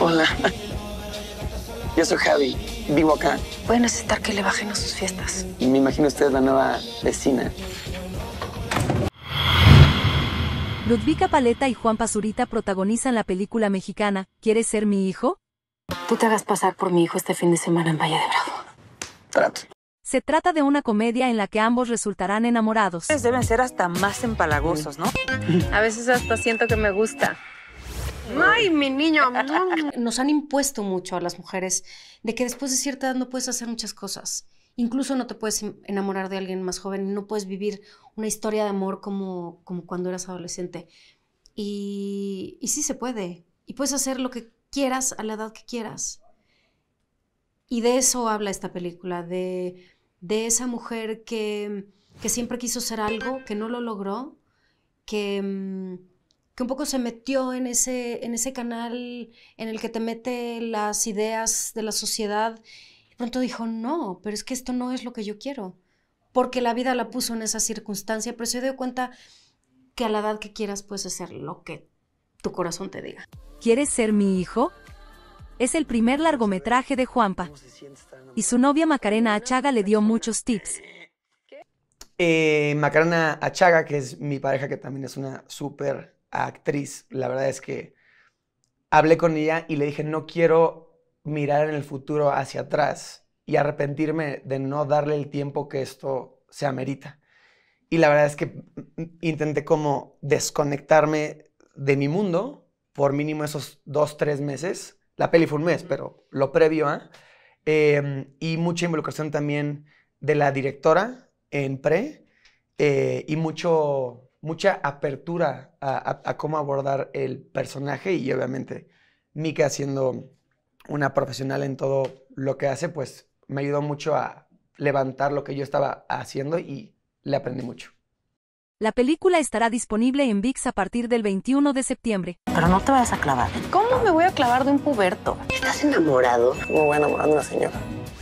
Hola. Yo soy Javi, vivo acá. Pueden a necesitar que le bajen a sus fiestas. Me imagino usted la nueva vecina. Ludvika Paleta y Juan Pasurita protagonizan la película mexicana ¿Quieres ser mi hijo? Tú te hagas pasar por mi hijo este fin de semana en Valle de Bravo. Trato. Se trata de una comedia en la que ambos resultarán enamorados. Deben ser hasta más empalagosos, ¿no? A veces hasta siento que me gusta. Ay, mi niño. Nos han impuesto mucho a las mujeres de que después de cierta edad no puedes hacer muchas cosas. Incluso no te puedes enamorar de alguien más joven, no puedes vivir una historia de amor como, como cuando eras adolescente. Y, sí se puede. Y puedes hacer lo que quieras a la edad que quieras. Y de eso habla esta película, de, esa mujer que, que siempre quiso ser algo, que no lo logró, que mm, que un poco se metió en ese, en ese canal en el que te mete las ideas de la sociedad. Y pronto dijo, no, pero es que esto no es lo que yo quiero, porque la vida la puso en esa circunstancia, pero se dio cuenta que a la edad que quieras puedes hacer lo que tu corazón te diga. ¿Quieres ser mi hijo? Es el primer largometraje de Juanpa. Y su novia Macarena Achaga le dio muchos tips. Eh, Macarena Achaga, que es mi pareja, que también es una súper actriz, la verdad es que hablé con ella y le dije, no quiero mirar en el futuro hacia atrás y arrepentirme de no darle el tiempo que esto se amerita. Y la verdad es que intenté como desconectarme de mi mundo por mínimo esos dos, tres meses. La peli fue un mes, pero lo previo, ¿ah? em, y mucha involucración también de la directora en pre eh, y mucho mucha apertura a, cómo abordar el personaje y obviamente Mika siendo una profesional en todo lo que hace, pues me ayudó mucho a levantar lo que yo estaba haciendo y le aprendí mucho. La película estará disponible en VIX a partir del 21 de septiembre. Pero no te vayas a clavar. ¿Cómo me voy a clavar de un puberto? ¿Estás enamorado? Me voy a enamorar de una señora.